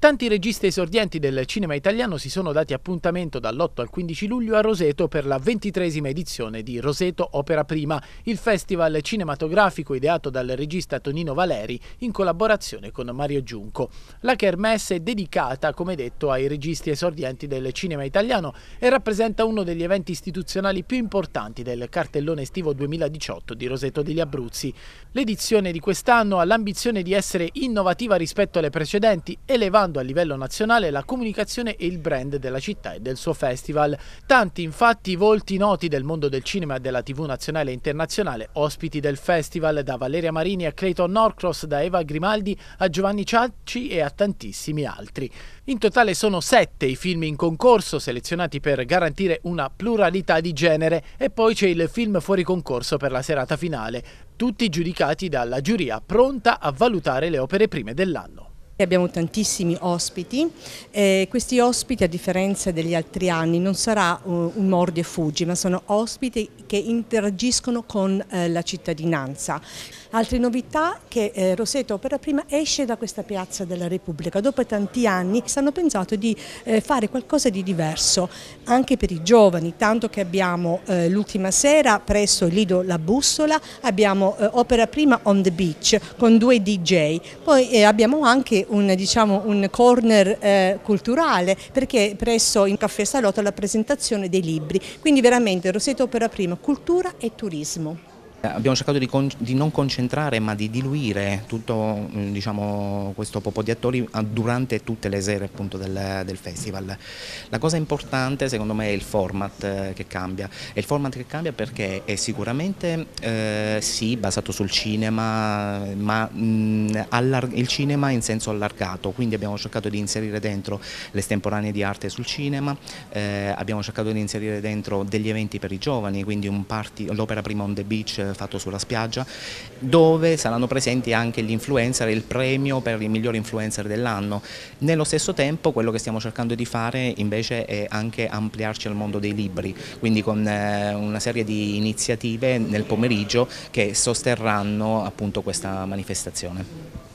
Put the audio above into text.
Tanti registi esordienti del cinema italiano si sono dati appuntamento dall'8 al 15 luglio a Roseto per la ventitresima edizione di Roseto Opera Prima, il festival cinematografico ideato dal regista Tonino Valeri in collaborazione con Mario Giunco. La kermesse è dedicata, come detto, ai registi esordienti del cinema italiano e rappresenta uno degli eventi istituzionali più importanti del cartellone estivo 2018 di Roseto degli Abruzzi. L'edizione di quest'anno ha l'ambizione di essere innovativa rispetto alle precedenti, elevando aumentando a livello nazionale la comunicazione e il brand della città e del suo festival. Tanti infatti volti noti del mondo del cinema e della tv nazionale e internazionale, ospiti del festival, da Valeria Marini a Clayton Norcross, da Eva Grimaldi a Giovanni Ciacci e a tantissimi altri. In totale sono sette i film in concorso selezionati per garantire una pluralità di genere e poi c'è il film fuori concorso per la serata finale, tutti giudicati dalla giuria pronta a valutare le opere prime dell'anno. Abbiamo tantissimi ospiti, eh, questi ospiti a differenza degli altri anni non sarà un, eh, un mordi e fuggi ma sono ospiti che interagiscono con eh, la cittadinanza. Altre novità che eh, Roseto Opera Prima esce da questa piazza della Repubblica, dopo tanti anni hanno pensato di eh, fare qualcosa di diverso anche per i giovani, tanto che abbiamo eh, l'ultima sera presso Lido La Bussola, abbiamo Opera Prima on the beach con due DJ, poi abbiamo anche un, diciamo, un corner eh, culturale perché presso in Caffè Salotto la presentazione dei libri, quindi veramente Roseto Opera Prima, cultura e turismo. Eh, abbiamo cercato di, di, non concentrare ma di diluire tutto mm, diciamo, questo popò di attori ah, durante tutte le sere appunto, del, del, festival. La cosa importante secondo me è il format eh, che cambia, è il format che cambia perché è sicuramente eh, sì basato sul cinema ma mh, mm, il cinema in senso allargato, quindi abbiamo cercato di inserire dentro le estemporanee di arte sul cinema, eh, abbiamo cercato di inserire dentro degli eventi per i giovani, quindi l'opera prima on the beach fatto sulla spiaggia, dove saranno presenti anche gli influencer e il premio per i migliori influencer dell'anno. Nello stesso tempo quello che stiamo cercando di fare invece è anche ampliarci al mondo dei libri, quindi con eh, una serie di iniziative nel pomeriggio che sosterranno appunto questa manifestazione.